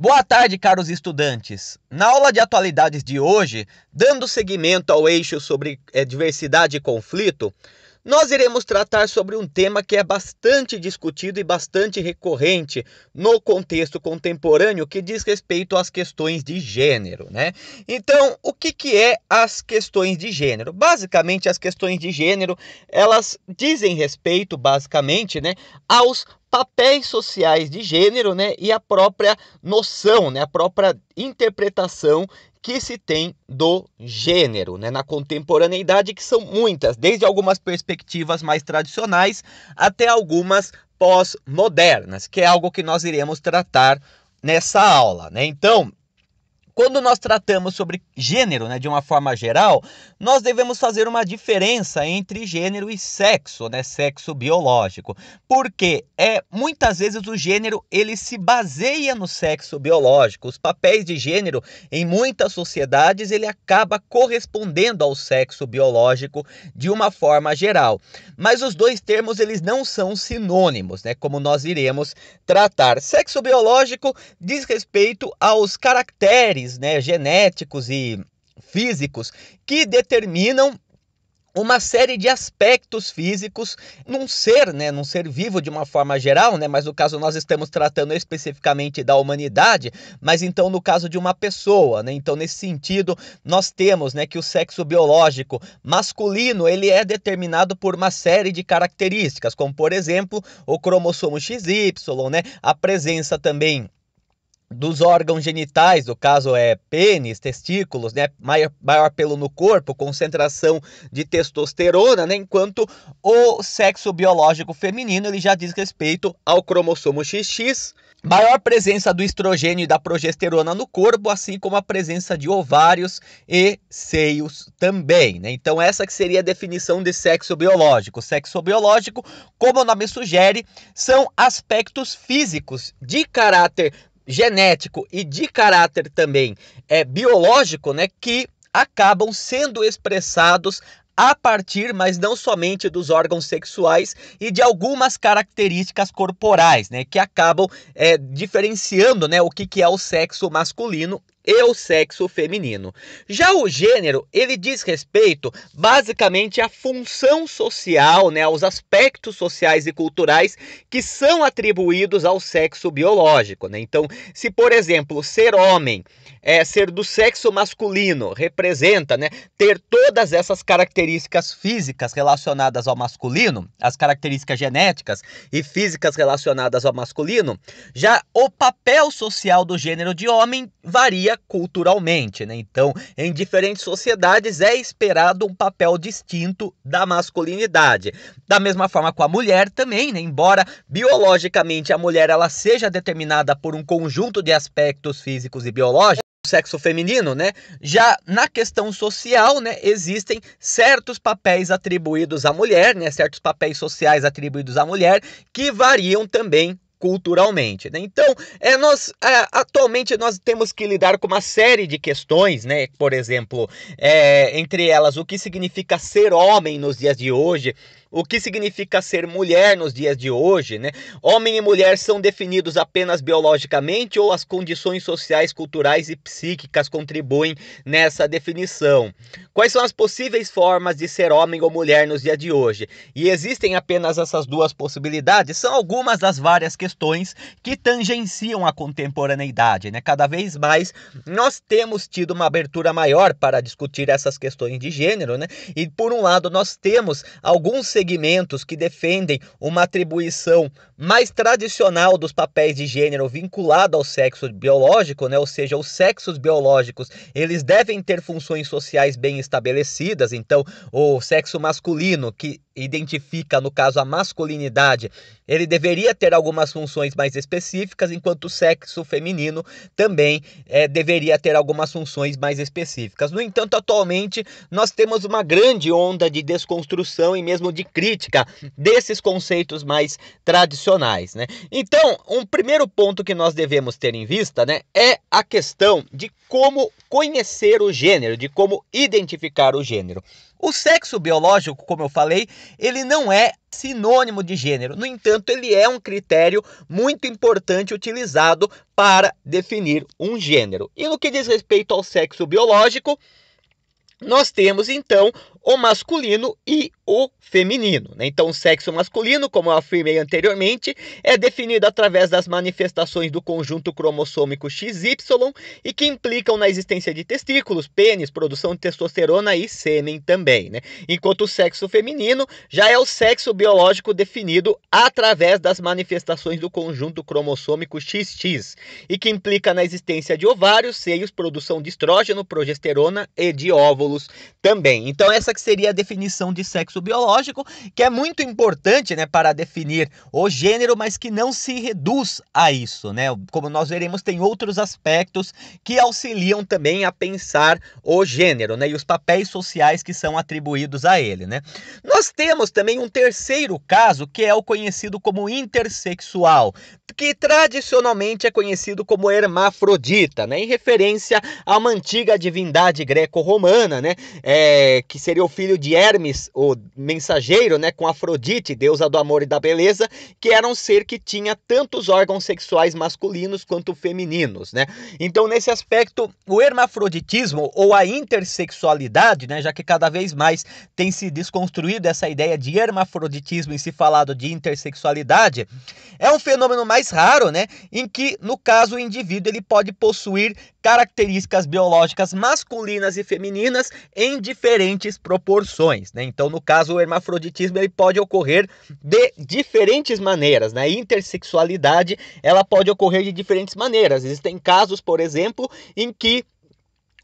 Boa tarde, caros estudantes. Na aula de atualidades de hoje, dando seguimento ao eixo sobre é, diversidade e conflito, nós iremos tratar sobre um tema que é bastante discutido e bastante recorrente no contexto contemporâneo que diz respeito às questões de gênero, né? Então, o que, que é as questões de gênero? Basicamente, as questões de gênero, elas dizem respeito, basicamente, né, aos papéis sociais de gênero, né, e a própria noção, né, a própria interpretação que se tem do gênero, né, na contemporaneidade, que são muitas, desde algumas perspectivas mais tradicionais até algumas pós-modernas, que é algo que nós iremos tratar nessa aula, né? Então, quando nós tratamos sobre gênero, né, de uma forma geral, nós devemos fazer uma diferença entre gênero e sexo, né, sexo biológico, porque é muitas vezes o gênero ele se baseia no sexo biológico. Os papéis de gênero em muitas sociedades ele acaba correspondendo ao sexo biológico de uma forma geral. Mas os dois termos eles não são sinônimos, né, como nós iremos tratar. Sexo biológico diz respeito aos caracteres fatores né, genéticos e físicos que determinam uma série de aspectos físicos num ser, né, num ser vivo de uma forma geral, né, mas no caso nós estamos tratando especificamente da humanidade, mas então no caso de uma pessoa, né, então nesse sentido nós temos, né, que o sexo biológico masculino ele é determinado por uma série de características, como por exemplo o cromossomo XY, né, a presença também dos órgãos genitais, no caso é pênis, testículos, né, maior, maior pelo no corpo, concentração de testosterona, né, enquanto o sexo biológico feminino ele já diz respeito ao cromossomo XX, maior presença do estrogênio e da progesterona no corpo, assim como a presença de ovários e seios também. Né? Então, essa que seria a definição de sexo biológico. Sexo biológico, como o nome sugere, são aspectos físicos de caráter genético e de caráter também é, biológico, né, que acabam sendo expressados a partir, mas não somente dos órgãos sexuais e de algumas características corporais, né, que acabam é, diferenciando, né, o que, que é o sexo masculino e o sexo feminino. Já o gênero, ele diz respeito basicamente à função social, né, aos aspectos sociais e culturais que são atribuídos ao sexo biológico, né? Então, se por exemplo, ser homem é ser do sexo masculino representa, né, ter todas essas características físicas relacionadas ao masculino, as características genéticas e físicas relacionadas ao masculino, já o papel social do gênero de homem varia culturalmente, né? Então, em diferentes sociedades é esperado um papel distinto da masculinidade. Da mesma forma com a mulher também, né? Embora biologicamente a mulher ela seja determinada por um conjunto de aspectos físicos e biológicos, sexo feminino, né? Já na questão social, né, existem certos papéis atribuídos à mulher, né, certos papéis sociais atribuídos à mulher que variam também culturalmente. Né? Então, é, nós é, atualmente nós temos que lidar com uma série de questões, né? Por exemplo, é, entre elas, o que significa ser homem nos dias de hoje, o que significa ser mulher nos dias de hoje, né? Homem e mulher são definidos apenas biologicamente ou as condições sociais, culturais e psíquicas contribuem nessa definição? Quais são as possíveis formas de ser homem ou mulher nos dias de hoje? E existem apenas essas duas possibilidades? São algumas das várias questões que tangenciam a contemporaneidade, né? Cada vez mais nós temos tido uma abertura maior para discutir essas questões de gênero, né? E por um lado nós temos alguns segmentos que defendem uma atribuição mais tradicional dos papéis de gênero vinculado ao sexo biológico, né? ou seja, os sexos biológicos, eles devem ter funções sociais bem estabelecidas, então o sexo masculino que identifica, no caso, a masculinidade, ele deveria ter algumas funções mais específicas, enquanto o sexo feminino também é, deveria ter algumas funções mais específicas. No entanto, atualmente nós temos uma grande onda de desconstrução e mesmo de crítica desses conceitos mais tradicionais. Né? Então, um primeiro ponto que nós devemos ter em vista né, é a questão de como conhecer o gênero, de como identificar o gênero. O sexo biológico, como eu falei, ele não é sinônimo de gênero. No entanto, ele é um critério muito importante utilizado para definir um gênero. E no que diz respeito ao sexo biológico, nós temos então o masculino e o feminino. Né? Então, o sexo masculino, como eu afirmei anteriormente, é definido através das manifestações do conjunto cromossômico XY e que implicam na existência de testículos, pênis, produção de testosterona e sêmen também. Né? Enquanto o sexo feminino já é o sexo biológico definido através das manifestações do conjunto cromossômico XX e que implica na existência de ovários, seios, produção de estrógeno, progesterona e de óvulos também. Então, essa que seria a definição de sexo biológico, que é muito importante né, para definir o gênero, mas que não se reduz a isso. Né? Como nós veremos, tem outros aspectos que auxiliam também a pensar o gênero né, e os papéis sociais que são atribuídos a ele. Né? Nós temos também um terceiro caso, que é o conhecido como intersexual, que tradicionalmente é conhecido como hermafrodita, né, em referência a uma antiga divindade greco-romana, né, é, que seria seria o filho de Hermes, o mensageiro, né, com Afrodite, deusa do amor e da beleza, que era um ser que tinha tantos órgãos sexuais masculinos quanto femininos, né? Então, nesse aspecto, o hermafroditismo ou a intersexualidade, né, já que cada vez mais tem se desconstruído essa ideia de hermafroditismo e se falado de intersexualidade, é um fenômeno mais raro, né, em que, no caso, o indivíduo ele pode possuir características biológicas masculinas e femininas em diferentes proporções, né? Então, no caso, o hermafroditismo ele pode ocorrer de diferentes maneiras, né? A intersexualidade, ela pode ocorrer de diferentes maneiras. Existem casos, por exemplo, em que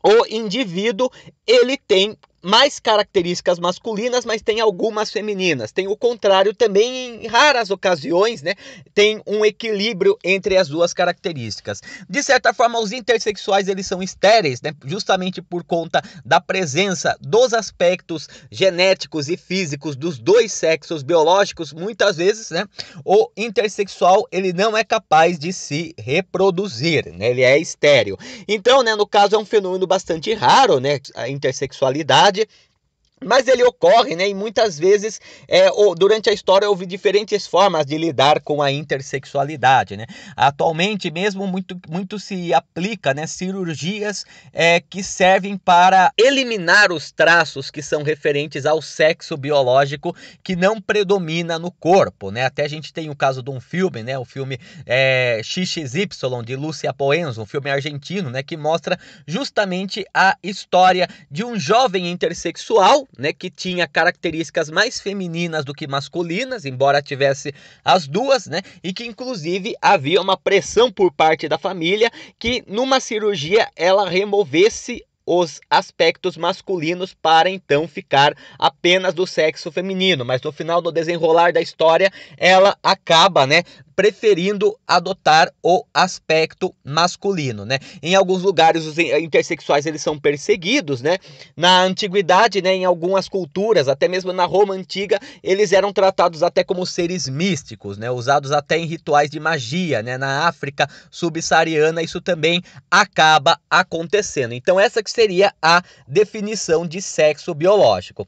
o indivíduo ele tem mais características masculinas, mas tem algumas femininas. Tem o contrário também, em raras ocasiões, né? Tem um equilíbrio entre as duas características. De certa forma, os intersexuais eles são estéreis, né? Justamente por conta da presença dos aspectos genéticos e físicos dos dois sexos biológicos, muitas vezes, né? O intersexual ele não é capaz de se reproduzir, né? Ele é estéreo. Então, né? No caso é um fenômeno bastante raro, né? A intersexualidade आज Mas ele ocorre, né? E muitas vezes, é, durante a história, houve diferentes formas de lidar com a intersexualidade, né? Atualmente, mesmo, muito, muito se aplica, né? Cirurgias é, que servem para eliminar os traços que são referentes ao sexo biológico que não predomina no corpo, né? Até a gente tem o caso de um filme, né? O filme é, XXY, de Lúcia Poenzo, um filme argentino, né? Que mostra justamente a história de um jovem intersexual né, que tinha características mais femininas do que masculinas, embora tivesse as duas, né, e que inclusive havia uma pressão por parte da família que numa cirurgia ela removesse os aspectos masculinos para então ficar apenas do sexo feminino, mas no final do desenrolar da história ela acaba, né, preferindo adotar o aspecto masculino, né? Em alguns lugares os eh, intersexuais eles são perseguidos, né? Na antiguidade, né, em algumas culturas, até mesmo na Roma antiga, eles eram tratados até como seres místicos, né? Usados até em rituais de magia, né? Na África subsaariana isso também acaba acontecendo. Então essa que seria a definição de sexo biológico.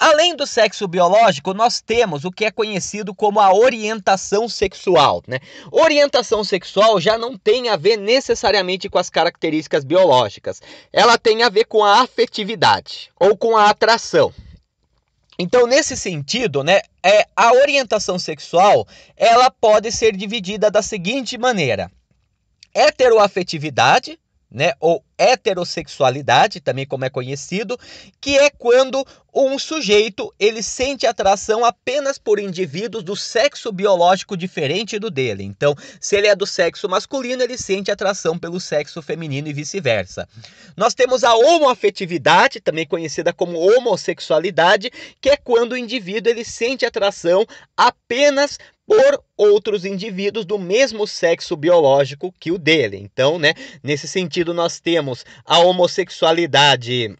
Além do sexo biológico, nós temos o que é conhecido como a orientação sexual. Né? Orientação sexual já não tem a ver necessariamente com as características biológicas, ela tem a ver com a afetividade ou com a atração. Então, nesse sentido, né, é, a orientação sexual ela pode ser dividida da seguinte maneira: heteroafetividade, né, ou heterossexualidade, também como é conhecido, que é quando um sujeito ele sente atração apenas por indivíduos do sexo biológico diferente do dele. Então, se ele é do sexo masculino, ele sente atração pelo sexo feminino e vice-versa. Nós temos a homoafetividade, também conhecida como homossexualidade, que é quando o indivíduo ele sente atração apenas por outros indivíduos do mesmo sexo biológico que o dele. Então, né, nesse sentido nós temos a homossexualidade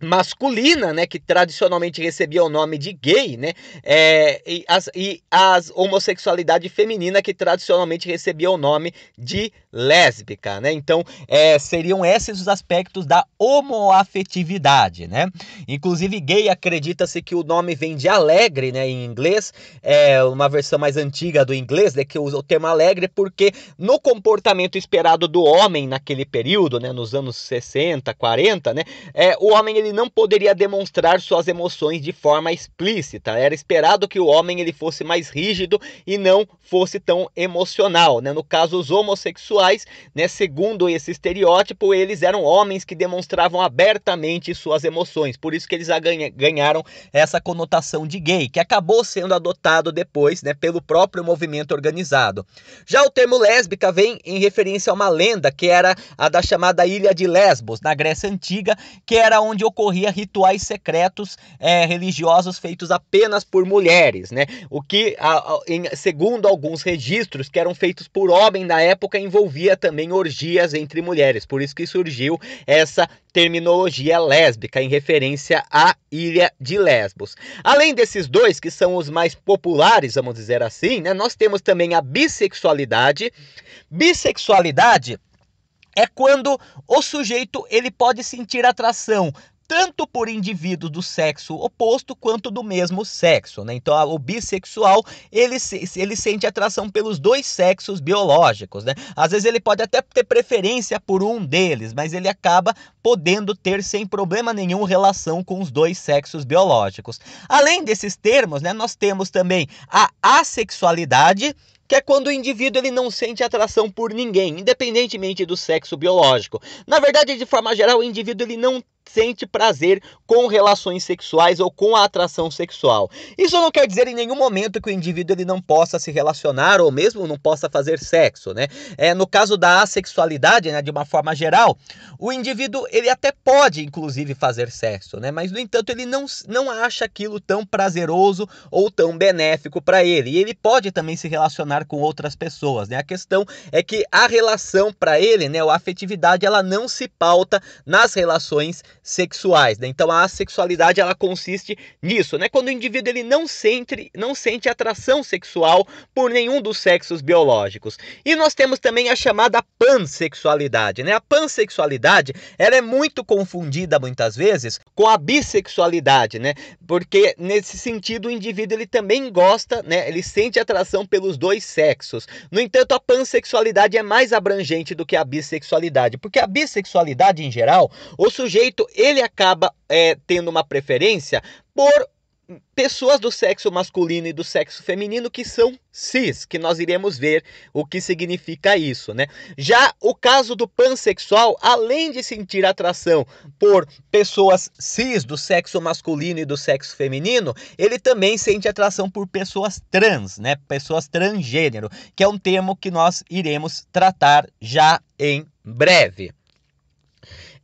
masculina, né, que tradicionalmente recebia o nome de gay, né, é, e, as, e as homossexualidade feminina que tradicionalmente recebia o nome de lésbica, né. Então, é, seriam esses os aspectos da homoafetividade, né. Inclusive, gay acredita-se que o nome vem de alegre, né, em inglês, é uma versão mais antiga do inglês, né, que usa o termo alegre porque no comportamento esperado do homem naquele período, né, nos anos 60, 40, né, é, o homem ele ele não poderia demonstrar suas emoções de forma explícita. Era esperado que o homem ele fosse mais rígido e não fosse tão emocional. Né? No caso, os homossexuais, né, segundo esse estereótipo, eles eram homens que demonstravam abertamente suas emoções. Por isso que eles ganharam essa conotação de gay, que acabou sendo adotado depois né, pelo próprio movimento organizado. Já o termo lésbica vem em referência a uma lenda que era a da chamada Ilha de Lesbos, na Grécia Antiga, que era onde ocorria rituais secretos é, religiosos feitos apenas por mulheres, né? O que, a, a, em, segundo alguns registros que eram feitos por homem na época, envolvia também orgias entre mulheres. Por isso que surgiu essa terminologia lésbica em referência à ilha de Lesbos. Além desses dois, que são os mais populares, vamos dizer assim, né? Nós temos também a bissexualidade. Bissexualidade é quando o sujeito ele pode sentir atração tanto por indivíduos do sexo oposto quanto do mesmo sexo. Né? Então, o bissexual ele, ele sente atração pelos dois sexos biológicos. Né? Às vezes, ele pode até ter preferência por um deles, mas ele acaba podendo ter sem problema nenhum relação com os dois sexos biológicos. Além desses termos, né, nós temos também a assexualidade que é quando o indivíduo ele não sente atração por ninguém, independentemente do sexo biológico. Na verdade, de forma geral, o indivíduo ele não sente prazer com relações sexuais ou com a atração sexual. Isso não quer dizer em nenhum momento que o indivíduo ele não possa se relacionar ou mesmo não possa fazer sexo, né? É, no caso da assexualidade, né, de uma forma geral, o indivíduo ele até pode inclusive fazer sexo, né? Mas no entanto ele não, não acha aquilo tão prazeroso ou tão benéfico para ele. E ele pode também se relacionar com outras pessoas, né? A questão é que a relação para ele, né, a afetividade, ela não se pauta nas relações sexuais. Né? Então a sexualidade ela consiste nisso, né? Quando o indivíduo ele não sente, não sente atração sexual por nenhum dos sexos biológicos. E nós temos também a chamada pansexualidade, né? A pansexualidade ela é muito confundida muitas vezes com a bissexualidade, né? Porque nesse sentido o indivíduo ele também gosta, né? Ele sente atração pelos dois sexos. No entanto, a pansexualidade é mais abrangente do que a bissexualidade, porque a bissexualidade em geral, o sujeito ele acaba é, tendo uma preferência por pessoas do sexo masculino e do sexo feminino que são cis, que nós iremos ver o que significa isso, né? Já o caso do pansexual, além de sentir atração por pessoas cis do sexo masculino e do sexo feminino, ele também sente atração por pessoas trans, né? Pessoas transgênero, que é um termo que nós iremos tratar já em breve.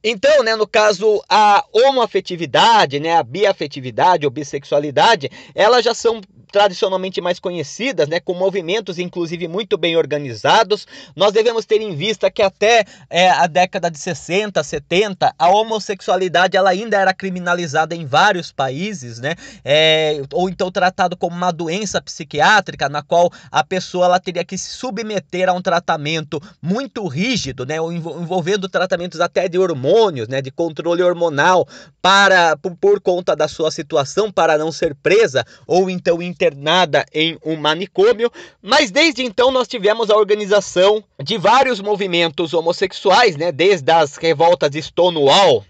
Então, né, no caso, a homoafetividade, né, a biafetividade ou bissexualidade, elas já são tradicionalmente mais conhecidas, né, com movimentos inclusive muito bem organizados. Nós devemos ter em vista que até é, a década de 60, 70, a homossexualidade ela ainda era criminalizada em vários países, né, é, ou então tratado como uma doença psiquiátrica na qual a pessoa ela teria que se submeter a um tratamento muito rígido, né, envolvendo tratamentos até de hormônios hormônios, né, de controle hormonal para por, por conta da sua situação para não ser presa ou então internada em um manicômio, mas desde então nós tivemos a organização de vários movimentos homossexuais, né, desde as revoltas de Stonewall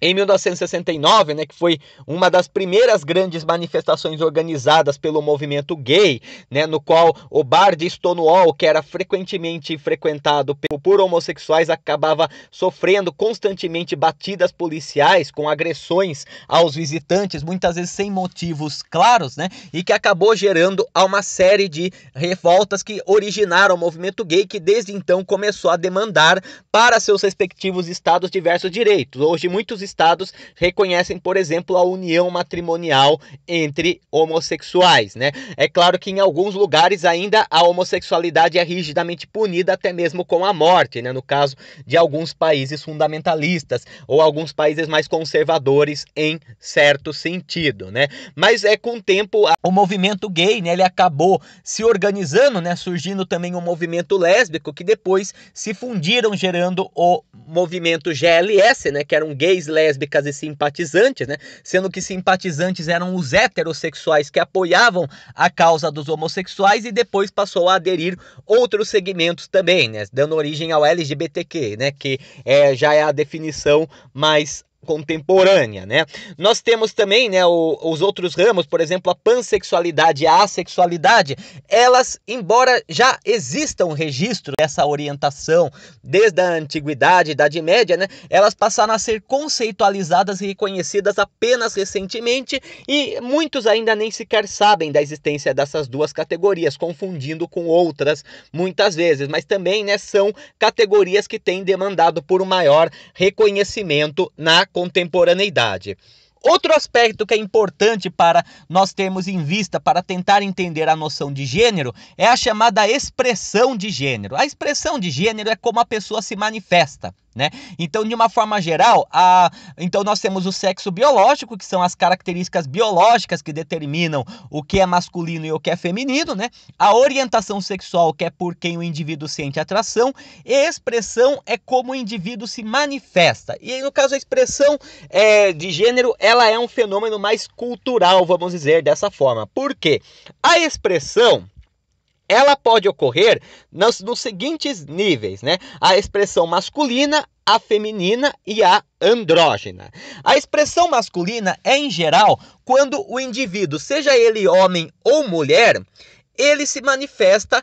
em 1969, né, que foi uma das primeiras grandes manifestações organizadas pelo movimento gay, né, no qual o bar de Stonewall, que era frequentemente frequentado por homossexuais, acabava sofrendo constantemente batidas policiais com agressões aos visitantes, muitas vezes sem motivos claros, né, e que acabou gerando uma série de revoltas que originaram o movimento gay, que desde então começou a demandar para seus respectivos estados diversos direitos. Hoje muitos estados reconhecem, por exemplo, a união matrimonial entre homossexuais, né? É claro que em alguns lugares ainda a homossexualidade é rigidamente punida até mesmo com a morte, né? No caso de alguns países fundamentalistas ou alguns países mais conservadores em certo sentido, né? Mas é com o tempo o movimento gay, né, ele acabou se organizando, né, surgindo também o um movimento lésbico que depois se fundiram gerando o movimento GLS, né, que um gays lésbicas e simpatizantes, né? sendo que simpatizantes eram os heterossexuais que apoiavam a causa dos homossexuais e depois passou a aderir outros segmentos também, né? dando origem ao LGBTQ, né? que é, já é a definição mais contemporânea, né? Nós temos também, né, o, os outros ramos, por exemplo, a pansexualidade e a assexualidade, elas, embora já existam um registro dessa orientação desde a antiguidade, Idade Média, né, elas passaram a ser conceitualizadas e reconhecidas apenas recentemente e muitos ainda nem sequer sabem da existência dessas duas categorias, confundindo com outras muitas vezes, mas também, né, são categorias que têm demandado por um maior reconhecimento na contemporaneidade. Outro aspecto que é importante para nós termos em vista para tentar entender a noção de gênero é a chamada expressão de gênero. A expressão de gênero é como a pessoa se manifesta né? Então, de uma forma geral, a... então nós temos o sexo biológico, que são as características biológicas que determinam o que é masculino e o que é feminino, né? A orientação sexual, que é por quem o indivíduo sente atração, e expressão é como o indivíduo se manifesta. E aí, no caso, a expressão é, de gênero, ela é um fenômeno mais cultural, vamos dizer dessa forma. Por quê? A expressão ela pode ocorrer nos, nos seguintes níveis, né? A expressão masculina, a feminina e a andrógena. A expressão masculina é, em geral, quando o indivíduo, seja ele homem ou mulher, ele se manifesta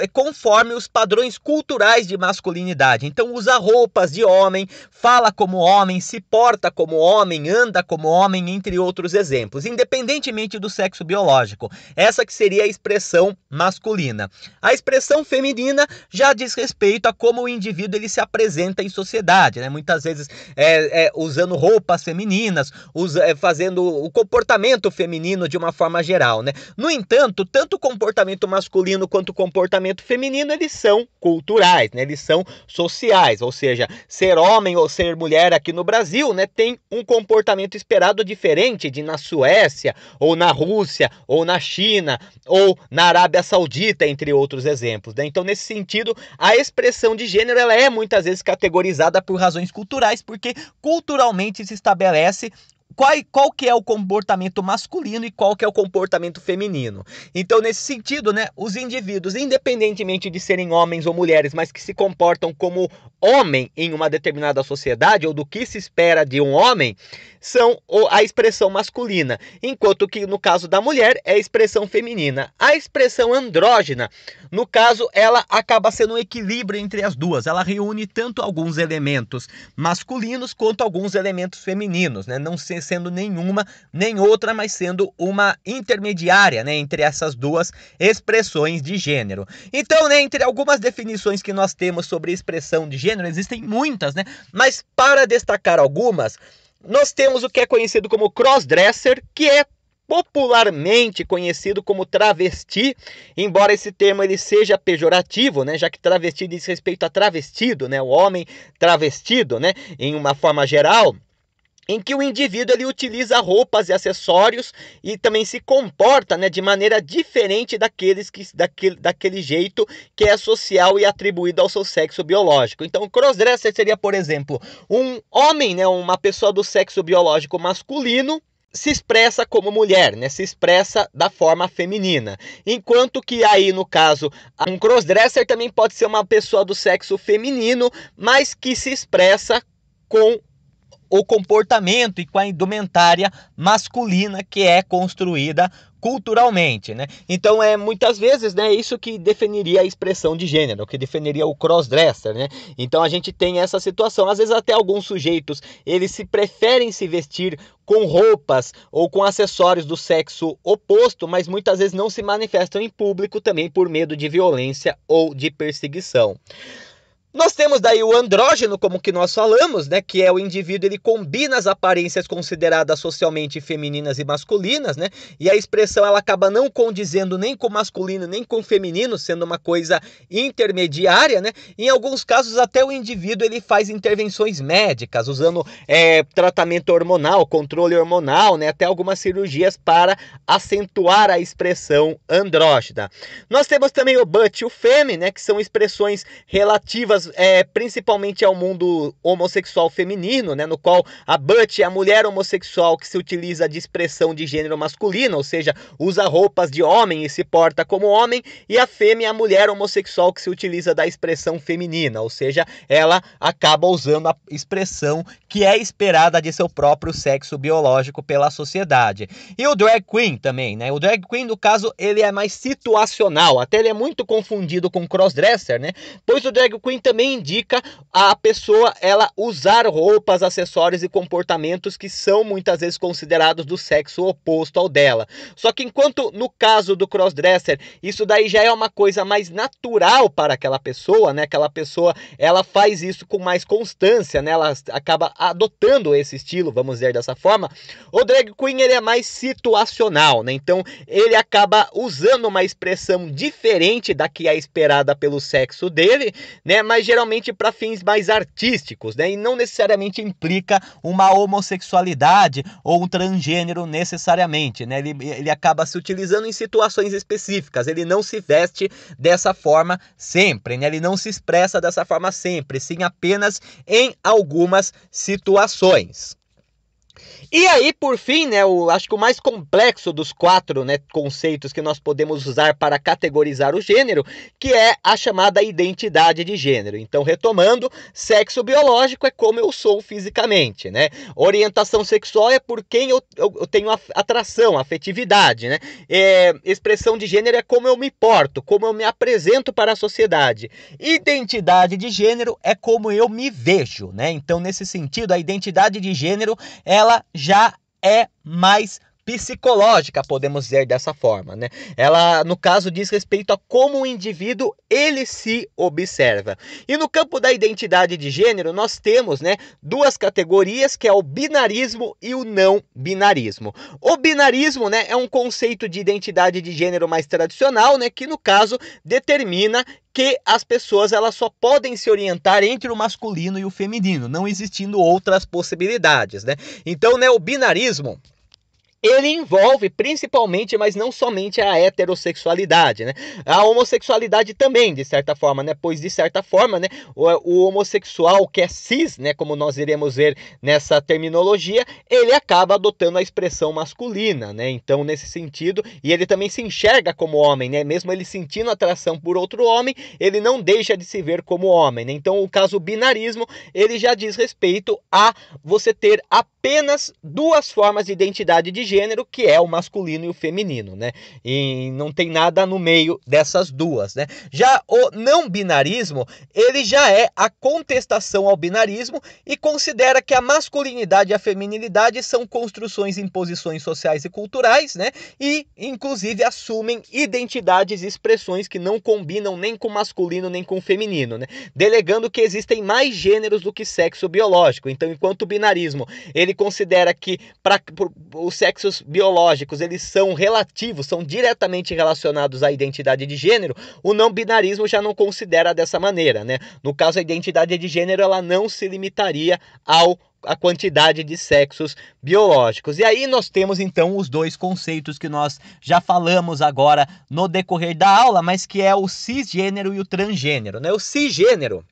é, conforme os padrões culturais de masculinidade. Então usa roupas de homem, fala como homem, se porta como homem, anda como homem, entre outros exemplos, independentemente do sexo biológico. Essa que seria a expressão masculina. A expressão feminina já diz respeito a como o indivíduo ele se apresenta em sociedade, né? Muitas vezes é, é, usando roupas femininas, usa, é, fazendo o comportamento feminino de uma forma geral, né? No entanto, tanto o comportamento masculino quanto o comportamento comportamento feminino, eles são culturais, né? eles são sociais, ou seja, ser homem ou ser mulher aqui no Brasil né, tem um comportamento esperado diferente de na Suécia, ou na Rússia, ou na China, ou na Arábia Saudita, entre outros exemplos. Né? Então, nesse sentido, a expressão de gênero ela é muitas vezes categorizada por razões culturais, porque culturalmente se estabelece qual, qual que é o comportamento masculino e qual que é o comportamento feminino. Então, nesse sentido, né, os indivíduos, independentemente de serem homens ou mulheres, mas que se comportam como homem em uma determinada sociedade ou do que se espera de um homem, são a expressão masculina, enquanto que no caso da mulher é a expressão feminina. A expressão andrógena no caso, ela acaba sendo um equilíbrio entre as duas. Ela reúne tanto alguns elementos masculinos quanto alguns elementos femininos, né? Não sendo nenhuma nem outra, mas sendo uma intermediária, né, entre essas duas expressões de gênero. Então, né, entre algumas definições que nós temos sobre expressão de gênero, existem muitas, né? Mas para destacar algumas, nós temos o que é conhecido como crossdresser, que é popularmente conhecido como travesti, embora esse termo ele seja pejorativo, né, já que travesti diz respeito a travestido, né, o homem travestido, né, em uma forma geral em que o indivíduo ele utiliza roupas e acessórios e também se comporta né, de maneira diferente daqueles que, daquele, daquele jeito que é social e atribuído ao seu sexo biológico. Então, crossdresser seria, por exemplo, um homem, né, uma pessoa do sexo biológico masculino se expressa como mulher, né? Se expressa da forma feminina. Enquanto que aí, no caso, um crossdresser também pode ser uma pessoa do sexo feminino, mas que se expressa com o comportamento e com a indumentária masculina que é construída culturalmente, né? Então é muitas vezes, né, isso que definiria a expressão de gênero, que definiria o crossdresser, né? Então a gente tem essa situação, às vezes até alguns sujeitos, eles se preferem se vestir com roupas ou com acessórios do sexo oposto, mas muitas vezes não se manifestam em público também por medo de violência ou de perseguição. Nós temos daí o andrógeno, como que nós falamos, né, que é o indivíduo, ele combina as aparências consideradas socialmente femininas e masculinas, né? E a expressão ela acaba não condizendo nem com masculino, nem com feminino, sendo uma coisa intermediária, né? Em alguns casos até o indivíduo ele faz intervenções médicas, usando é, tratamento hormonal, controle hormonal, né, até algumas cirurgias para acentuar a expressão andrógena. Nós temos também o but e o femme, né, que são expressões relativas críticas é, principalmente ao é mundo homossexual feminino, né, no qual a Butt é a mulher homossexual que se utiliza de expressão de gênero masculino, ou seja, usa roupas de homem e se porta como homem, e a fêmea é a mulher homossexual que se utiliza da expressão feminina, ou seja, ela acaba usando a expressão que é esperada de seu próprio sexo biológico pela sociedade. E o drag queen também, né? O drag queen, no caso, ele é mais situacional, até ele é muito confundido com crossdresser, né? Pois o drag queen também também indica a pessoa ela usar roupas, acessórios e comportamentos que são muitas vezes considerados do sexo oposto ao dela. Só que enquanto no caso do crossdresser, isso daí já é uma coisa mais natural para aquela pessoa, né? Aquela pessoa, ela faz isso com mais constância, né? Ela acaba adotando esse estilo, vamos dizer dessa forma. O drag queen ele é mais situacional, né? Então, ele acaba usando uma expressão diferente da que é esperada pelo sexo dele, né? Mas geralmente para fins mais artísticos, né? E não necessariamente implica uma homossexualidade ou um transgênero necessariamente, né? Ele, ele acaba se utilizando em situações específicas, ele não se veste dessa forma sempre, né? Ele não se expressa dessa forma sempre, sim apenas em algumas situações. E aí, por fim, né, o, acho que o mais complexo dos quatro né, conceitos que nós podemos usar para categorizar o gênero, que é a chamada identidade de gênero. Então, retomando, sexo biológico é como eu sou fisicamente, né? Orientação sexual é por quem eu, eu, eu tenho atração, afetividade, né? É, expressão de gênero é como eu me porto, como eu me apresento para a sociedade. Identidade de gênero é como eu me vejo, né? Então, nesse sentido, a identidade de gênero é ela já é mais psicológica, podemos dizer dessa forma, né? Ela, no caso, diz respeito a como o indivíduo ele se observa. E no campo da identidade de gênero, nós temos, né, duas categorias, que é o binarismo e o não binarismo. O binarismo, né, é um conceito de identidade de gênero mais tradicional, né, que no caso determina que as pessoas elas só podem se orientar entre o masculino e o feminino, não existindo outras possibilidades, né? Então, né, o binarismo ele envolve principalmente, mas não somente a heterossexualidade, né? A homossexualidade também, de certa forma, né? Pois de certa forma, né, o, o, homossexual que é cis, né, como nós iremos ver nessa terminologia, ele acaba adotando a expressão masculina, né? Então, nesse sentido, e ele também se enxerga como homem, né? Mesmo ele sentindo atração por outro homem, ele não deixa de se ver como homem, né? Então, o caso binarismo, ele já diz respeito a você ter a apenas duas formas de identidade de gênero, que é o masculino e o feminino, né? E não tem nada no meio dessas duas, né? Já o não binarismo, ele já é a contestação ao binarismo e considera que a masculinidade e a feminilidade são construções em posições sociais e culturais, né? E inclusive assumem identidades e expressões que não combinam nem com masculino nem com feminino, né? Delegando que existem mais gêneros do que sexo biológico. Então, enquanto o binarismo, ele ele considera que para os sexos biológicos eles são relativos, são diretamente relacionados à identidade de gênero, o não binarismo já não considera dessa maneira, né? No caso, a identidade de gênero ela não se limitaria ao a quantidade de sexos biológicos. E aí nós temos então os dois conceitos que nós já falamos agora no decorrer da aula, mas que é o cisgênero e o transgênero, né? O cisgênero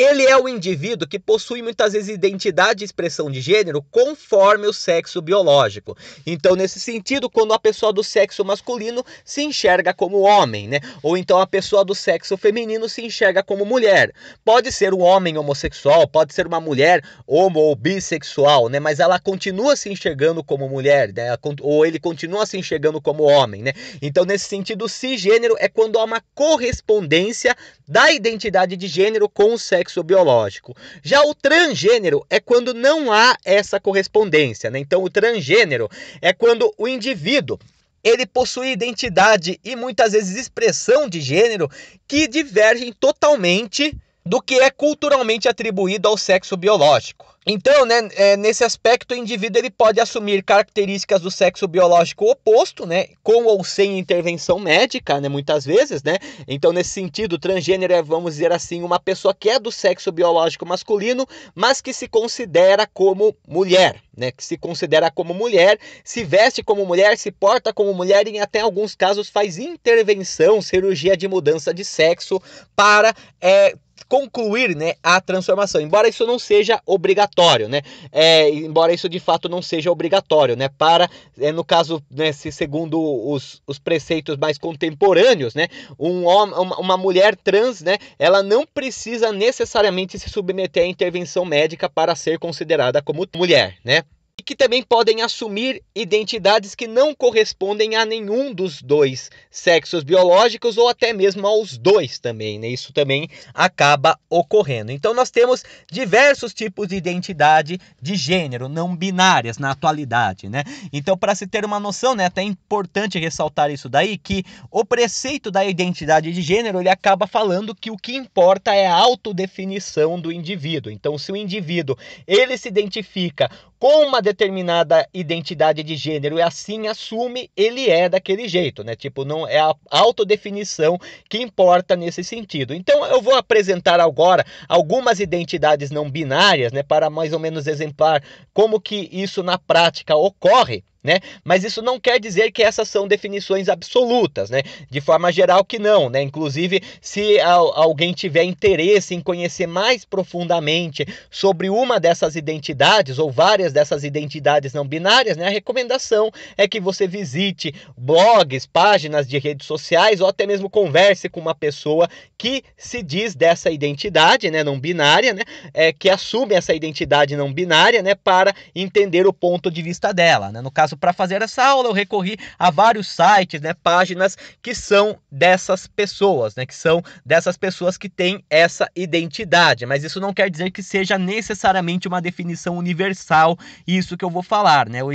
ele é o indivíduo que possui muitas vezes identidade e expressão de gênero conforme o sexo biológico. Então, nesse sentido, quando a pessoa do sexo masculino se enxerga como homem, né? Ou então a pessoa do sexo feminino se enxerga como mulher. Pode ser um homem homossexual, pode ser uma mulher homo ou bissexual, né? Mas ela continua se enxergando como mulher, né? Ou ele continua se enxergando como homem, né? Então, nesse sentido, cisgênero é quando há uma correspondência da identidade de gênero com o sexo sexo biológico. Já o transgênero é quando não há essa correspondência, né? Então o transgênero é quando o indivíduo ele possui identidade e muitas vezes expressão de gênero que divergem totalmente do que é culturalmente atribuído ao sexo biológico. Então, né, é, nesse aspecto, o indivíduo ele pode assumir características do sexo biológico oposto, né, com ou sem intervenção médica, né, muitas vezes, né. Então, nesse sentido, transgênero é, vamos dizer assim, uma pessoa que é do sexo biológico masculino, mas que se considera como mulher, né, que se considera como mulher, se veste como mulher, se porta como mulher e até alguns casos faz intervenção, cirurgia de mudança de sexo para é, concluir né, a transformação, embora isso não seja obrigatório, né? É, embora isso de fato não seja obrigatório, né? Para, é, no caso, né, segundo os, os preceitos mais contemporâneos, né? Um, uma mulher trans, né? Ela não precisa necessariamente se submeter à intervenção médica para ser considerada como mulher, né? que também podem assumir identidades que não correspondem a nenhum dos dois sexos biológicos ou até mesmo aos dois também, né? Isso também acaba ocorrendo. Então nós temos diversos tipos de identidade de gênero não binárias na atualidade, né? Então para se ter uma noção, né, é até é importante ressaltar isso daí que o preceito da identidade de gênero, ele acaba falando que o que importa é a autodefinição do indivíduo. Então se o indivíduo ele se identifica com uma determinada identidade de gênero e assim assume ele é daquele jeito, né? Tipo, não é a autodefinição que importa nesse sentido. Então eu vou apresentar agora algumas identidades não binárias, né, para mais ou menos exemplar como que isso na prática ocorre né? Mas isso não quer dizer que essas são definições absolutas, né? De forma geral que não, né? Inclusive, se alguém tiver interesse em conhecer mais profundamente sobre uma dessas identidades ou várias dessas identidades não binárias, né? A recomendação é que você visite blogs, páginas de redes sociais ou até mesmo converse com uma pessoa que se diz dessa identidade, né, não binária, né, é, que assume essa identidade não binária, né, para entender o ponto de vista dela, né? No caso para fazer essa aula, eu recorri a vários sites, né, páginas que são dessas pessoas, né, que são dessas pessoas que têm essa identidade. Mas isso não quer dizer que seja necessariamente uma definição universal, isso que eu vou falar, né? Eu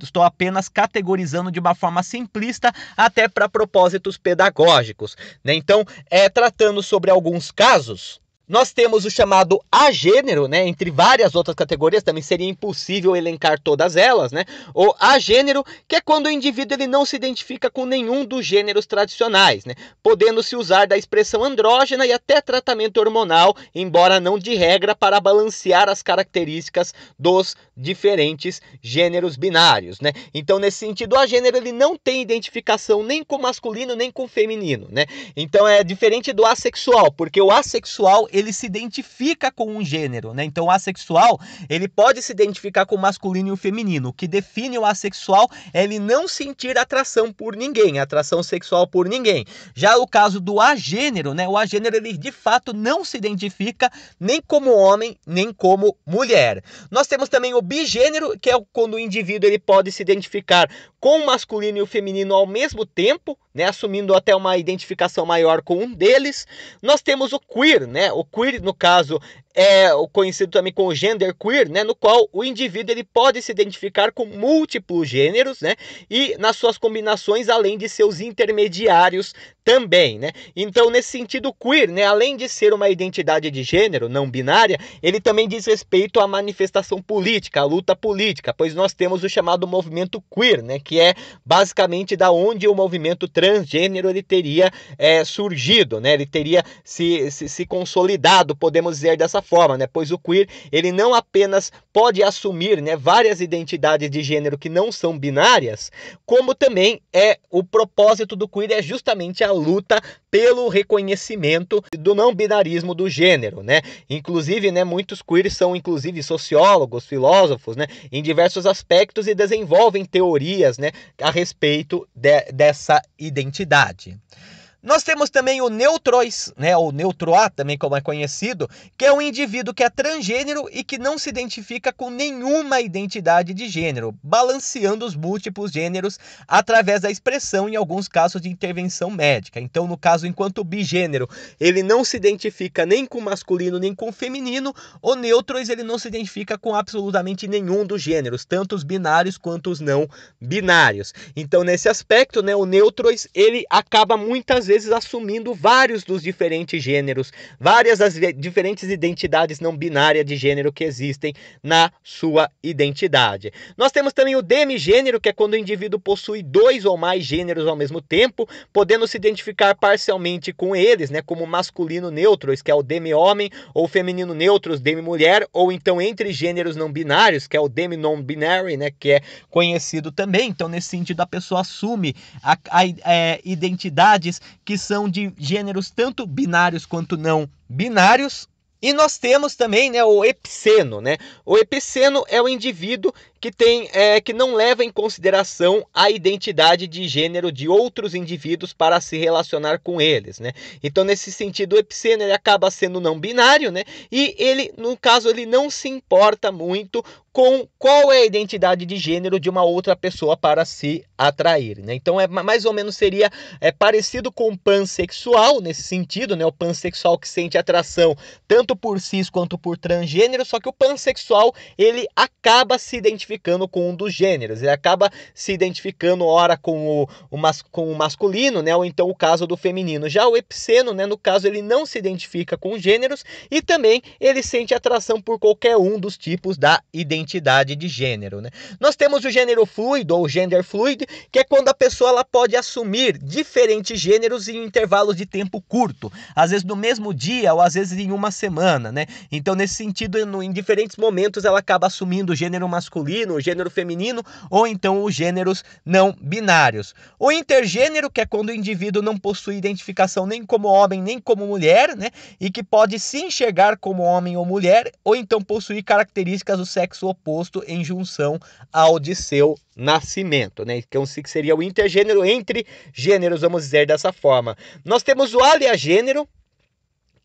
Estou apenas categorizando de uma forma simplista, até para propósitos pedagógicos. Né? Então, é, tratando sobre alguns casos, nós temos o chamado agênero, né, entre várias outras categorias, também seria impossível elencar todas elas, né? O agênero, que é quando o indivíduo ele não se identifica com nenhum dos gêneros tradicionais, né? Podendo se usar da expressão andrógena e até tratamento hormonal, embora não de regra para balancear as características dos diferentes gêneros binários, né? Então, nesse sentido, o agênero ele não tem identificação nem com masculino nem com feminino, né? Então é diferente do assexual, porque o assexual ele se identifica com um gênero, né? Então, o assexual, ele pode se identificar com o masculino e o feminino. O que define o assexual é ele não sentir atração por ninguém, atração sexual por ninguém. Já o caso do agênero, né? O agênero, ele de fato não se identifica nem como homem, nem como mulher. Nós temos também o bigênero, que é quando o indivíduo ele pode se identificar com o masculino e o feminino ao mesmo tempo, né, assumindo até uma identificação maior com um deles. Nós temos o queer, né? O queer, no caso, é o conhecido também como gender queer, né, no qual o indivíduo ele pode se identificar com múltiplos gêneros, né, e nas suas combinações além de seus intermediários também, né? Então, nesse sentido queer, né, além de ser uma identidade de gênero não binária, ele também diz respeito à manifestação política, à luta política, pois nós temos o chamado movimento queer, né, que é basicamente da onde o movimento transgênero ele teria é, surgido, né? Ele teria se, se, se consolidado, podemos dizer dessa dessa forma, né? Pois o queer, ele não apenas pode assumir, né, várias identidades de gênero que não são binárias, como também é o propósito do queer é justamente a luta pelo reconhecimento do não binarismo do gênero, né? Inclusive, né, muitos queers são inclusive sociólogos, filósofos, né, em diversos aspectos e desenvolvem teorias, né, a respeito de, dessa identidade. Nós temos também o neutrois, né, o neutroa também como é conhecido, que é um indivíduo que é transgênero e que não se identifica com nenhuma identidade de gênero, balanceando os múltiplos gêneros através da expressão em alguns casos de intervenção médica. Então, no caso enquanto bigênero, ele não se identifica nem com masculino nem com feminino, o neutrois ele não se identifica com absolutamente nenhum dos gêneros, tanto os binários quanto os não binários. Então, nesse aspecto, né, o neutrois ele acaba muitas vezes assumindo vários dos diferentes gêneros, várias das diferentes identidades não binárias de gênero que existem na sua identidade. Nós temos também o demigênero, que é quando o indivíduo possui dois ou mais gêneros ao mesmo tempo, podendo se identificar parcialmente com eles, né, como masculino neutros, que é o demi-homem, ou feminino neutro, demi-mulher, ou então entre gêneros não binários, que é o demi-non-binary, né, que é conhecido também. Então, nesse sentido, a pessoa assume a, a, é, identidades que são de gêneros tanto binários quanto não binários. E nós temos também né, o epiceno. Né? O epiceno é o indivíduo que tem é, que não leva em consideração a identidade de gênero de outros indivíduos para se relacionar com eles, né? Então nesse sentido o epiceno ele acaba sendo não binário, né? E ele no caso ele não se importa muito com qual é a identidade de gênero de uma outra pessoa para se atrair. Né? Então, é, mais ou menos seria é, parecido com o pansexual nesse sentido, né? o pansexual que sente atração tanto por cis quanto por transgênero, só que o pansexual ele acaba se identificando identificando com um dos gêneros. Ele acaba se identificando ora com o, o, mas, com o masculino, né? Ou então o caso do feminino. Já o epiceno, né? No caso, ele não se identifica com gêneros e também ele sente atração por qualquer um dos tipos da identidade de gênero, né? Nós temos o gênero fluido ou gender fluid, que é quando a pessoa ela pode assumir diferentes gêneros em intervalos de tempo curto, às vezes no mesmo dia ou às vezes em uma semana, né? Então, nesse sentido, em diferentes momentos ela acaba assumindo o gênero masculino masculino, o gênero feminino ou então os gêneros não binários. O intergênero, que é quando o indivíduo não possui identificação nem como homem nem como mulher, né? E que pode se enxergar como homem ou mulher, ou então possuir características do sexo oposto em junção ao de seu nascimento, né? Então, que seria o intergênero entre gêneros, vamos dizer dessa forma. Nós temos o aliagênero,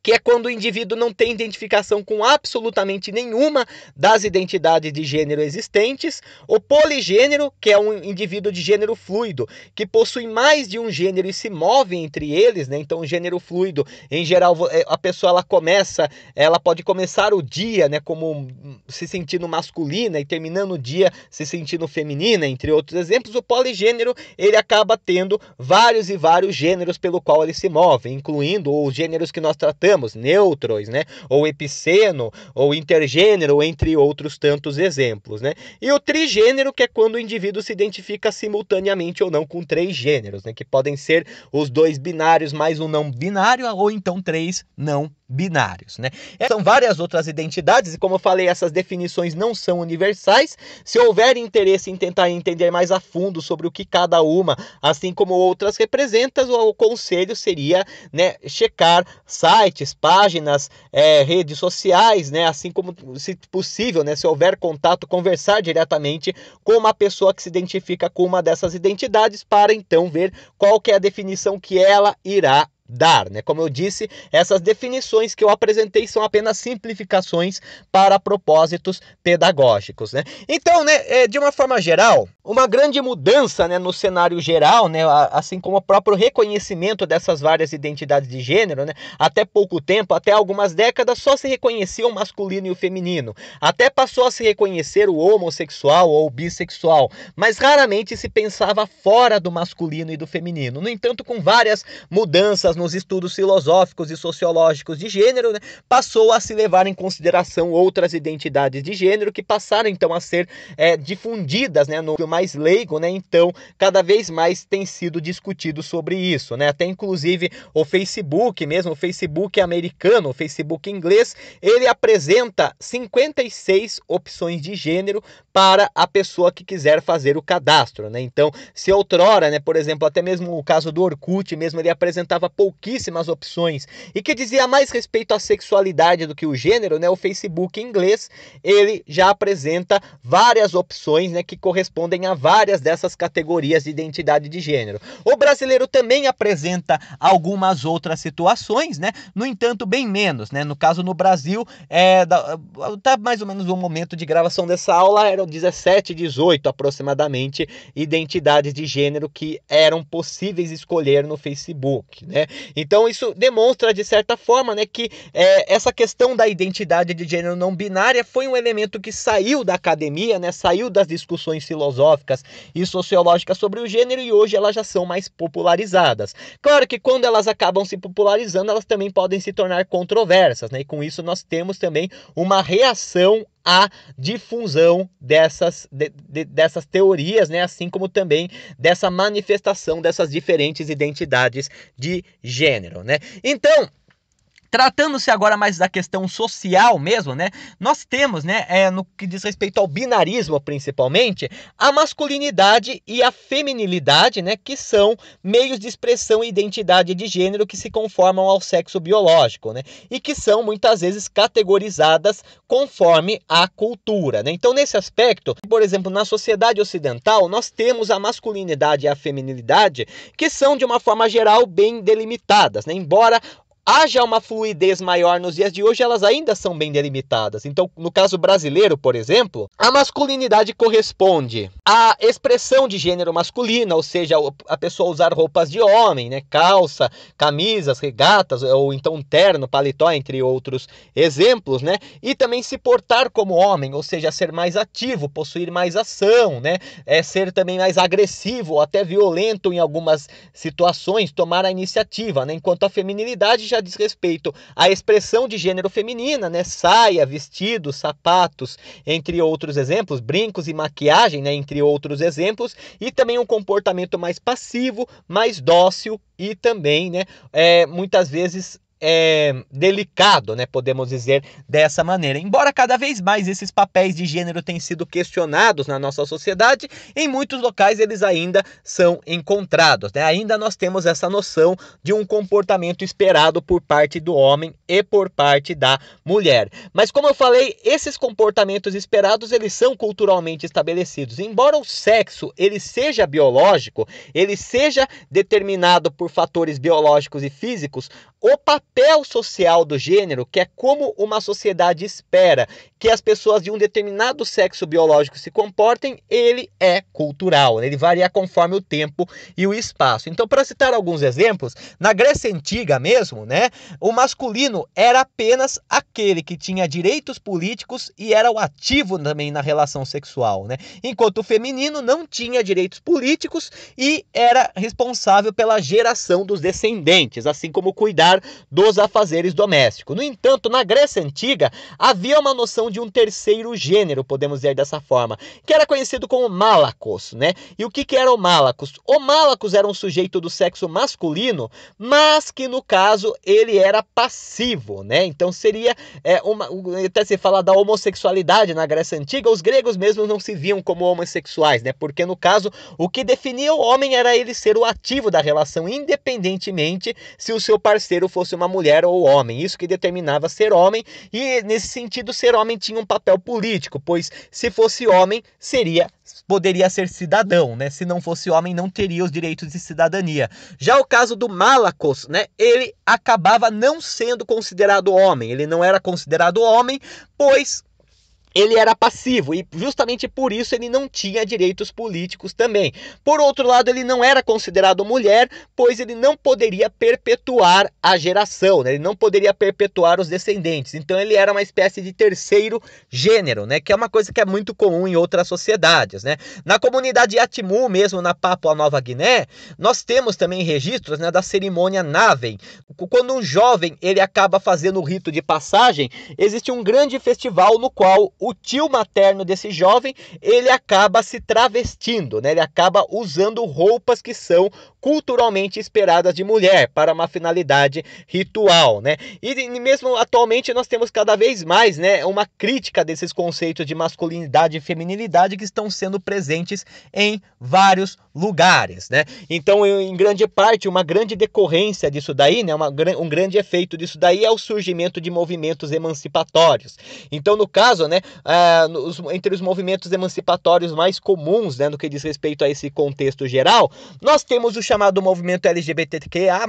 que é quando o indivíduo não tem identificação com absolutamente nenhuma das identidades de gênero existentes, o poligênero, que é um indivíduo de gênero fluido, que possui mais de um gênero e se move entre eles, né? Então, o gênero fluido, em geral, eh, a pessoa ela começa, ela pode começar o dia, né, como se sentindo masculina e terminando o dia se sentindo feminina, entre outros exemplos. O poligênero, ele acaba tendo vários e vários gêneros pelo qual ele se move, incluindo os gêneros que nós tratamos digamos, né? Ou epiceno, ou intergênero, entre outros tantos exemplos, né? E o trigênero, que é quando o indivíduo se identifica simultaneamente ou não com três gêneros, né? Que podem ser os dois binários mais um não binário, ou então três não binários, né? É, são várias outras identidades e como eu falei, essas definições não são universais. Se houver interesse em tentar entender mais a fundo sobre o que cada uma, assim como outras representa, o conselho seria, né, checar sites, páginas, é, redes sociais, né, assim como se possível, né, se houver contato, conversar diretamente com uma pessoa que se identifica com uma dessas identidades para então ver qual que é a definição que ela irá dar, né? Como eu disse, essas definições que eu apresentei são apenas simplificações para propósitos pedagógicos, né? Então, né, é, de uma forma geral, uma grande mudança, né, no cenário geral, né, assim como o próprio reconhecimento dessas várias identidades de gênero, né? Até pouco tempo, até algumas décadas só se reconhecia o masculino e o feminino. Até passou a se reconhecer o homossexual ou o bissexual, mas raramente se pensava fora do masculino e do feminino. No entanto, com várias mudanças nos estudos filosóficos e sociológicos de gênero, né, passou a se levar em consideração outras identidades de gênero que passaram então a ser é, difundidas né, no mais leigo, né, então cada vez mais tem sido discutido sobre isso, né, até inclusive o Facebook mesmo, o Facebook americano, o Facebook inglês, ele apresenta 56 opções de gênero para a pessoa que quiser fazer o cadastro, né, então se outrora, né, por exemplo, até mesmo o caso do Orkut mesmo, ele apresentava pouquíssimas opções e que dizia mais respeito à sexualidade do que o gênero, né? O Facebook em inglês, ele já apresenta várias opções, né, que correspondem a várias dessas categorias de identidade de gênero. O brasileiro também apresenta algumas outras situações, né? No entanto, bem menos, né? No caso no Brasil, é tá mais ou menos o momento de gravação dessa aula eram 17, 18 aproximadamente identidades de gênero que eram possíveis escolher no Facebook, né? Então isso demonstra de certa forma, né, que é, essa questão da identidade de gênero não binária foi um elemento que saiu da academia, né, saiu das discussões filosóficas e sociológicas sobre o gênero e hoje elas já são mais popularizadas. Claro que quando elas acabam se popularizando, elas também podem se tornar controversas, né? E com isso nós temos também uma reação a difusão dessas, de, de, dessas teorias, né? assim como também dessa manifestação dessas diferentes identidades de gênero. Né? Então, Tratando-se agora mais da questão social mesmo, né? Nós temos, né, é, no que diz respeito ao binarismo principalmente, a masculinidade e a feminilidade, né, que são meios de expressão e identidade de gênero que se conformam ao sexo biológico, né? E que são muitas vezes categorizadas conforme a cultura, né? Então, nesse aspecto, por exemplo, na sociedade ocidental, nós temos a masculinidade e a feminilidade que são de uma forma geral bem delimitadas, né? Embora haja uma fluidez maior nos dias de hoje, elas ainda são bem delimitadas. Então, no caso brasileiro, por exemplo, a masculinidade corresponde à expressão de gênero masculina, ou seja, a pessoa usar roupas de homem, né, calça, camisas, regatas ou então terno, paletó, entre outros exemplos, né? E também se portar como homem, ou seja, ser mais ativo, possuir mais ação, né? É ser também mais agressivo, até violento em algumas situações, tomar a iniciativa, né? Enquanto a feminilidade seja diz respeito à expressão de gênero feminina, né? Saia, vestidos, sapatos, entre outros exemplos, brincos e maquiagem, né? Entre outros exemplos, e também um comportamento mais passivo, mais dócil e também, né? É, muitas vezes é, delicado, né? Podemos dizer dessa maneira. Embora cada vez mais esses papéis de gênero tenham sido questionados na nossa sociedade, em muitos locais eles ainda são encontrados. Né? Ainda nós temos essa noção de um comportamento esperado por parte do homem e por parte da mulher. Mas como eu falei, esses comportamentos esperados eles são culturalmente estabelecidos. Embora o sexo ele seja biológico, ele seja determinado por fatores biológicos e físicos, o papel social do gênero, que é como uma sociedade espera que as pessoas de um determinado sexo biológico se comportem, ele é cultural, ele varia conforme o tempo e o espaço. Então, para citar alguns exemplos, na Grécia antiga mesmo, né, o masculino era apenas aquele que tinha direitos políticos e era o ativo também na relação sexual, né? Enquanto o feminino não tinha direitos políticos e era responsável pela geração dos descendentes, assim como cuidar cuidar dos afazeres domésticos. No entanto, na Grécia Antiga havia uma noção de um terceiro gênero, podemos dizer dessa forma, que era conhecido como Malacos, né? E o que, que era o Malacos? O Malacos era um sujeito do sexo masculino, mas que no caso ele era passivo, né? Então seria é, uma, até se falar da homossexualidade na Grécia Antiga, os gregos mesmo não se viam como homossexuais, né? Porque no caso o que definia o homem era ele ser o ativo da relação, independentemente se o seu parceiro guerreiro fosse uma mulher ou homem. Isso que determinava ser homem, e nesse sentido, ser homem tinha um papel político, pois se fosse homem, seria poderia ser cidadão, né? Se não fosse homem, não teria os direitos de cidadania. Já o caso do Malakos, né? Ele acabava não sendo considerado homem, ele não era considerado homem, pois ele era passivo e justamente por isso ele não tinha direitos políticos também. Por outro lado, ele não era considerado mulher, pois ele não poderia perpetuar a geração, né? ele não poderia perpetuar os descendentes. Então ele era uma espécie de terceiro gênero, né? que é uma coisa que é muito comum em outras sociedades. Né? Na comunidade Atimu, mesmo na Papua Nova Guiné, nós temos também registros né, da cerimônia Naven, Quando um jovem ele acaba fazendo o rito de passagem, existe um grande festival no qual o tio materno desse jovem, ele acaba se travestindo, né? Ele acaba usando roupas que são culturalmente esperadas de mulher para uma finalidade ritual, né? E mesmo atualmente nós temos cada vez mais, né, uma crítica desses conceitos de masculinidade e feminilidade que estão sendo presentes em vários lugares, né? Então, em grande parte, uma grande decorrência disso daí, né, uma, um grande efeito disso daí é o surgimento de movimentos emancipatórios. Então, no caso, né, uh, entre os movimentos emancipatórios mais comuns, né, no que diz respeito a esse contexto geral, nós temos o chamado movimento LGBTQA,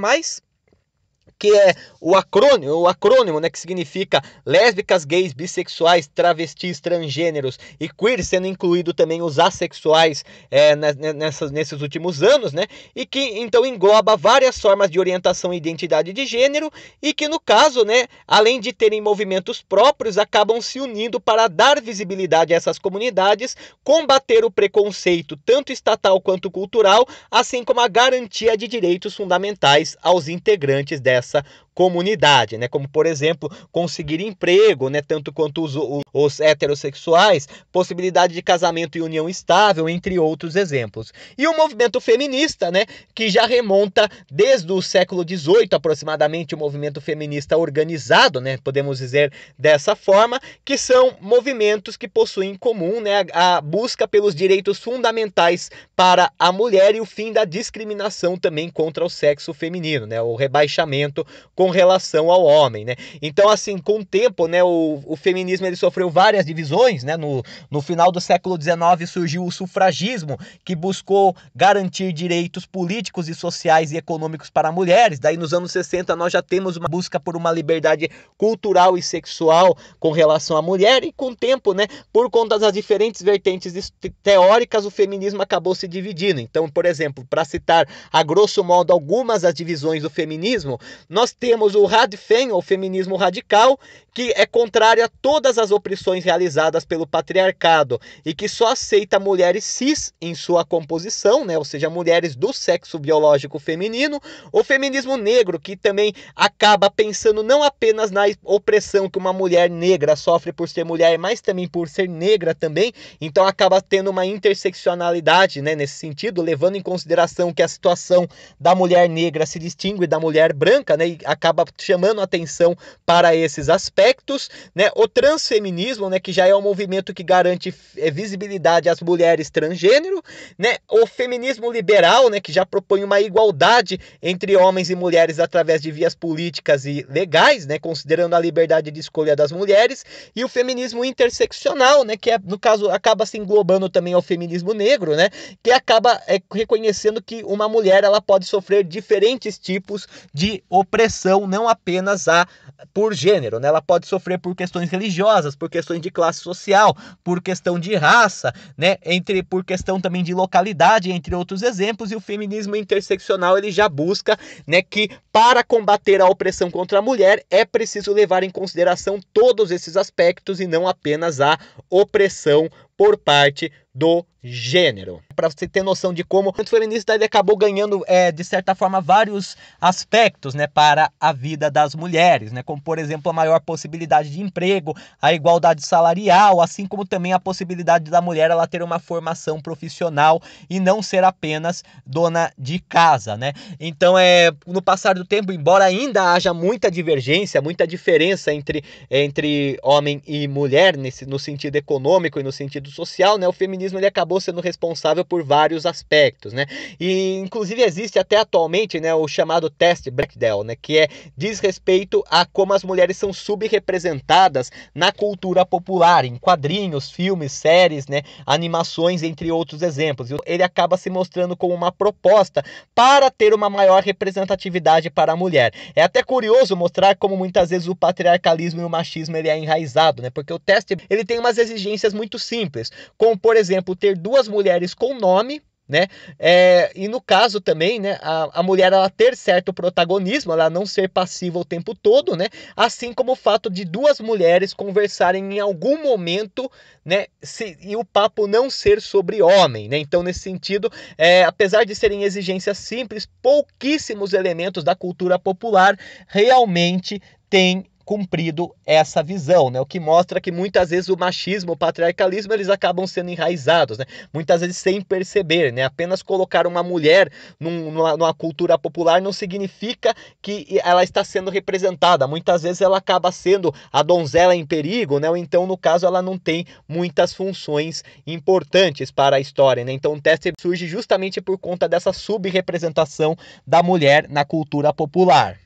que é o acrônimo, o acrônimo, né, que significa lésbicas, gays, bissexuais, travestis, transgêneros e queer, sendo incluído também os assexuais é, nessas, nesses últimos anos, né, e que então engloba várias formas de orientação e identidade de gênero e que no caso, né, além de terem movimentos próprios, acabam se unindo para dar visibilidade a essas comunidades, combater o preconceito tanto estatal quanto cultural, assim como a garantia de direitos fundamentais aos integrantes dessa essa comunidade, né? Como por exemplo, conseguir emprego, né? Tanto quanto os, os heterossexuais, possibilidade de casamento e união estável, entre outros exemplos. E o movimento feminista, né? Que já remonta desde o século XVIII aproximadamente, o movimento feminista organizado, né? Podemos dizer dessa forma, que são movimentos que possuem em comum, né? A, a busca pelos direitos fundamentais para a mulher e o fim da discriminação também contra o sexo feminino, né? O rebaixamento com com relação ao homem, né? Então, assim, com o tempo, né, o, o feminismo ele sofreu várias divisões, né? No, no final do século XIX surgiu o sufragismo, que buscou garantir direitos políticos e sociais e econômicos para mulheres. Daí, nos anos 60, nós já temos uma busca por uma liberdade cultural e sexual com relação à mulher, e com o tempo, né, por conta das diferentes vertentes teóricas, o feminismo acabou se dividindo. Então, por exemplo, para citar a grosso modo algumas das divisões do feminismo, nós temos temos o Radfen, ou feminismo radical, que é contrário a todas as opressões realizadas pelo patriarcado e que só aceita mulheres cis em sua composição, né? ou seja, mulheres do sexo biológico feminino. O feminismo negro, que também acaba pensando não apenas na opressão que uma mulher negra sofre por ser mulher, mas também por ser negra também, então acaba tendo uma interseccionalidade né? nesse sentido, levando em consideração que a situação da mulher negra se distingue da mulher branca, né? E acaba chamando atenção para esses aspectos, né? O transfeminismo, né, que já é um movimento que garante é, visibilidade às mulheres transgênero, né? O feminismo liberal, né, que já propõe uma igualdade entre homens e mulheres através de vias políticas e legais, né, considerando a liberdade de escolha das mulheres, e o feminismo interseccional, né, que é, no caso acaba se englobando também ao feminismo negro, né, que acaba é, reconhecendo que uma mulher ela pode sofrer diferentes tipos de opressão não apenas a por gênero, né? Ela pode sofrer por questões religiosas, por questões de classe social, por questão de raça, né? Entre por questão também de localidade, entre outros exemplos. E o feminismo interseccional ele já busca, né, que para combater a opressão contra a mulher é preciso levar em consideração todos esses aspectos e não apenas a opressão por parte do gênero. Para você ter noção de como o feminista ele acabou ganhando, é, de certa forma, vários aspectos né, para a vida das mulheres, né, como, por exemplo, a maior possibilidade de emprego, a igualdade salarial, assim como também a possibilidade da mulher ela ter uma formação profissional e não ser apenas dona de casa. Né? Então, é, no passar do tempo, embora ainda haja muita divergência, muita diferença entre, entre homem e mulher nesse, no sentido econômico e no sentido sentido social, né, o feminismo ele acabou sendo responsável por vários aspectos, né? E inclusive existe até atualmente, né, o chamado teste Bechdel, né, que é diz respeito a como as mulheres são subrepresentadas na cultura popular, em quadrinhos, filmes, séries, né, animações, entre outros exemplos. Ele acaba se mostrando como uma proposta para ter uma maior representatividade para a mulher. É até curioso mostrar como muitas vezes o patriarcalismo e o machismo ele é enraizado, né? Porque o teste ele tem umas exigências muito simples simples, como por exemplo ter duas mulheres com nome né? É, e no caso também, né, a, a mulher ela ter certo protagonismo, ela não ser passiva o tempo todo, né? Assim como o fato de duas mulheres conversarem em algum momento, né, se, e o papo não ser sobre homem, né? Então, nesse sentido, é, apesar de serem exigências simples, pouquíssimos elementos da cultura popular realmente têm cumprido essa visão, né? O que mostra que muitas vezes o machismo, o patriarcalismo, eles acabam sendo enraizados, né? Muitas vezes sem perceber, né? Apenas colocar uma mulher num, numa, numa, cultura popular não significa que ela está sendo representada. Muitas vezes ela acaba sendo a donzela em perigo, né? Ou então, no caso, ela não tem muitas funções importantes para a história, né? Então, o teste surge justamente por conta dessa subrepresentação da mulher na cultura popular.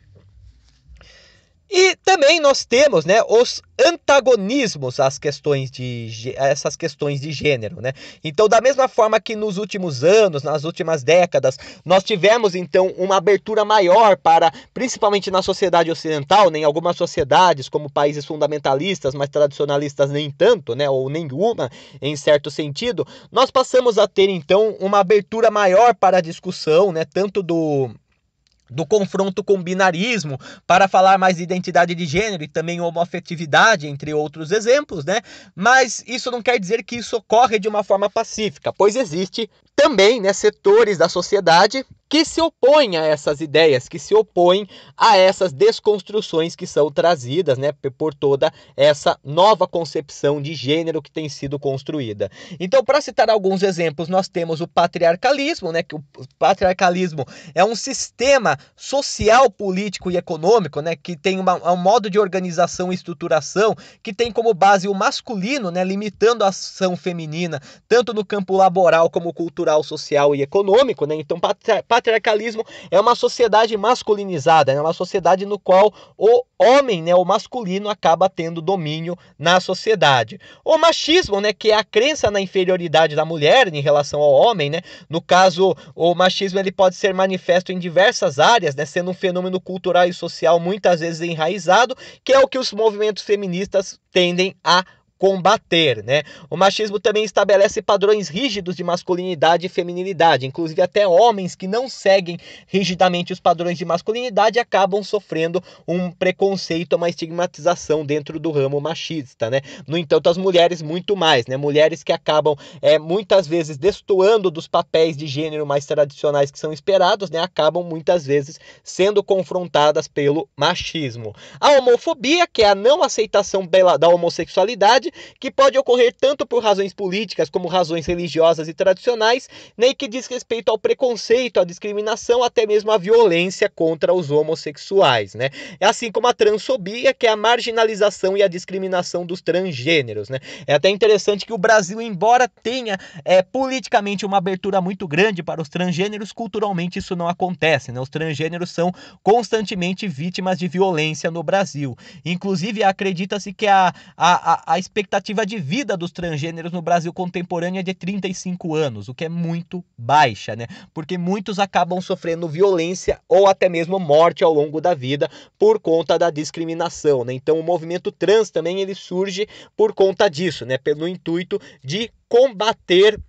E também nós temos, né, os antagonismos às questões de essas questões de gênero, né? Então, da mesma forma que nos últimos anos, nas últimas décadas, nós tivemos então uma abertura maior para, principalmente na sociedade ocidental, nem né, algumas sociedades como países fundamentalistas, mas tradicionalistas nem tanto, né, ou nenhuma em certo sentido, nós passamos a ter então uma abertura maior para a discussão, né, tanto do do confronto com binarismo, para falar mais de identidade de gênero e também homoafetividade, entre outros exemplos, né? Mas isso não quer dizer que isso ocorre de uma forma pacífica, pois existe também né, setores da sociedade que se opõem a essas ideias, que se opõem a essas desconstruções que são trazidas né, por toda essa nova concepção de gênero que tem sido construída. Então, para citar alguns exemplos, nós temos o patriarcalismo, né, que o patriarcalismo é um sistema social, político e econômico né, que tem uma, um modo de organização e estruturação que tem como base o masculino, né, limitando a ação feminina, tanto no campo laboral como cultural, social e econômico. Né? Então, patriarcalismo patriarcalismo é uma sociedade masculinizada, é uma sociedade no qual o homem, né, o masculino, acaba tendo domínio na sociedade. O machismo, né, que é a crença na inferioridade da mulher em relação ao homem, né, no caso, o machismo ele pode ser manifesto em diversas áreas, né, sendo um fenômeno cultural e social muitas vezes enraizado, que é o que os movimentos feministas tendem a combater, né? O machismo também estabelece padrões rígidos de masculinidade e feminilidade, inclusive até homens que não seguem rigidamente os padrões de masculinidade acabam sofrendo um preconceito, uma estigmatização dentro do ramo machista, né? No entanto, as mulheres muito mais, né? Mulheres que acabam é, muitas vezes destoando dos papéis de gênero mais tradicionais que são esperados, né? Acabam muitas vezes sendo confrontadas pelo machismo. A homofobia, que é a não aceitação da homossexualidade que pode ocorrer tanto por razões políticas como razões religiosas e tradicionais, nem que diz respeito ao preconceito, à discriminação, até mesmo à violência contra os homossexuais, né? É assim como a transfobia, que é a marginalização e a discriminação dos transgêneros, né? É até interessante que o Brasil, embora tenha é, politicamente uma abertura muito grande para os transgêneros, culturalmente isso não acontece, né? Os transgêneros são constantemente vítimas de violência no Brasil. Inclusive, acredita-se que a, a, a, a expectativa de vida dos transgêneros no Brasil contemporâneo é de 35 anos, o que é muito baixa, né? Porque muitos acabam sofrendo violência ou até mesmo morte ao longo da vida por conta da discriminação, né? Então o movimento trans também ele surge por conta disso, né? Pelo intuito de combater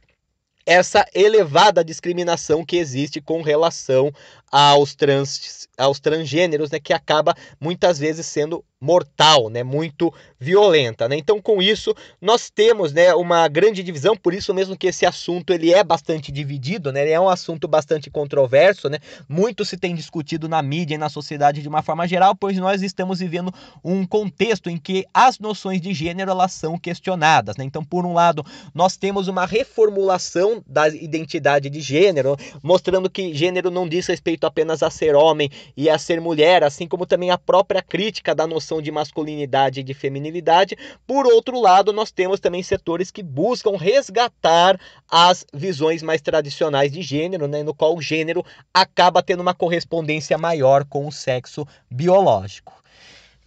essa elevada discriminação que existe com relação aos, trans, aos transgêneros, né, que acaba muitas vezes sendo mortal, né, muito violenta, né? Então, com isso, nós temos, né, uma grande divisão, por isso mesmo que esse assunto ele é bastante dividido, né? Ele é um assunto bastante controverso, né? Muito se tem discutido na mídia e na sociedade de uma forma geral, pois nós estamos vivendo um contexto em que as noções de gênero elas são questionadas, né? Então, por um lado, nós temos uma reformulação da identidade de gênero, mostrando que gênero não diz respeito restrito apenas a ser homem e a ser mulher, assim como também a própria crítica da noção de masculinidade e de feminilidade. Por outro lado, nós temos também setores que buscam resgatar as visões mais tradicionais de gênero, né, no qual o gênero acaba tendo uma correspondência maior com o sexo biológico.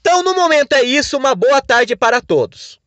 Então, no momento é isso. Uma boa tarde para todos.